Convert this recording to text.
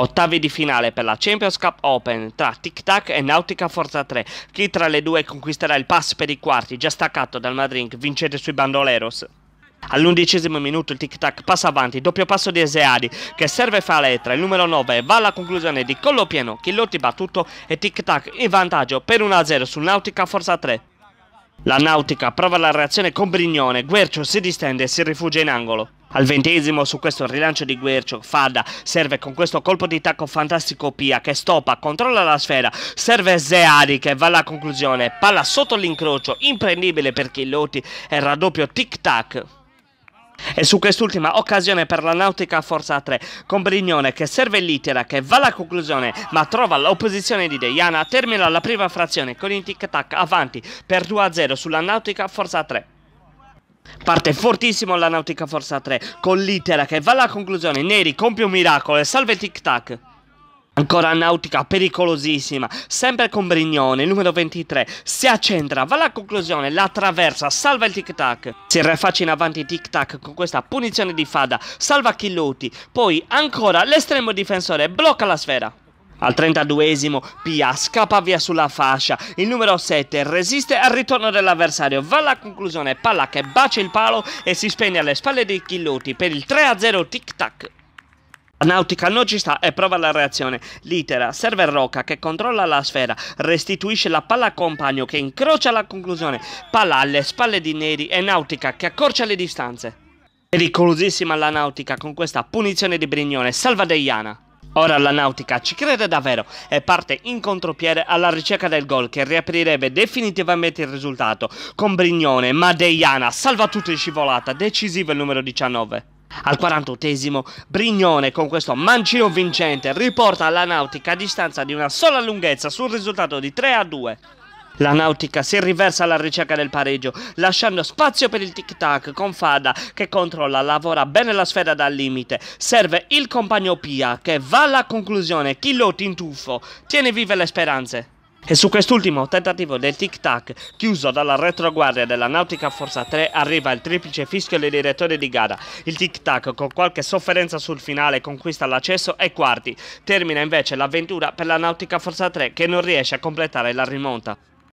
Ottavi di finale per la Champions Cup Open tra Tic Tac e Nautica Forza 3. Chi tra le due conquisterà il pass per i quarti, già staccato dal Madrid, vincete sui bandoleros? All'undicesimo minuto il tic-tac passa avanti, doppio passo di Ezeadi che serve fa letra, il numero 9 va alla conclusione di collo pieno, Chillotti battuto e tic-tac in vantaggio per 1-0 su Nautica Forza 3. La Nautica prova la reazione con Brignone, Guercio si distende e si rifugia in angolo. Al ventesimo su questo rilancio di Guercio, Fada serve con questo colpo di tacco fantastico Pia che stoppa, controlla la sfera, serve Zeari che va alla conclusione, palla sotto l'incrocio, imprendibile per Chillotti e raddoppio tic tac. E su quest'ultima occasione per la Nautica Forza 3 con Brignone che serve l'itera che va alla conclusione ma trova l'opposizione di Deiana, termina la prima frazione con il tic tac avanti per 2-0 sulla Nautica Forza 3. Parte fortissimo la Nautica Forza 3 con l'Itera che va alla conclusione. Neri compie un miracolo e salve Tic Tac. Ancora Nautica pericolosissima, sempre con Brignone, numero 23, si accentra, va alla conclusione, la attraversa, salva il tic tac. Si rifaccia in avanti tic tac con questa punizione di Fada, salva Killuti. poi ancora l'estremo difensore blocca la sfera. Al 32esimo Pia scappa via sulla fascia, il numero 7 resiste al ritorno dell'avversario, va alla conclusione, palla che bacia il palo e si spegne alle spalle di Chilluti per il 3-0 tic tac. La Nautica non ci sta e prova la reazione. Litera, serve Rocca che controlla la sfera, restituisce la palla a compagno che incrocia la conclusione, palla alle spalle di Neri e Nautica che accorcia le distanze. Pericolosissima la Nautica con questa punizione di Brignone, salva Deiana. Ora la Nautica ci crede davvero e parte in contropiede alla ricerca del gol che riaprirebbe definitivamente il risultato con Brignone, Madeiana, salva tutto in scivolata, decisivo il numero 19. Al 48esimo Brignone con questo mancino vincente riporta la Nautica a distanza di una sola lunghezza sul risultato di 3 a 2. La Nautica si riversa alla ricerca del pareggio, lasciando spazio per il tic-tac con Fada che controlla, lavora bene la sfera dal limite. Serve il compagno Pia che va alla conclusione, chillotti in tuffo, tiene vive le speranze. E su quest'ultimo tentativo del tic-tac, chiuso dalla retroguardia della Nautica Forza 3, arriva il triplice fischio del direttore di gara. Il tic-tac, con qualche sofferenza sul finale, conquista l'accesso ai quarti. Termina invece l'avventura per la Nautica Forza 3, che non riesce a completare la rimonta.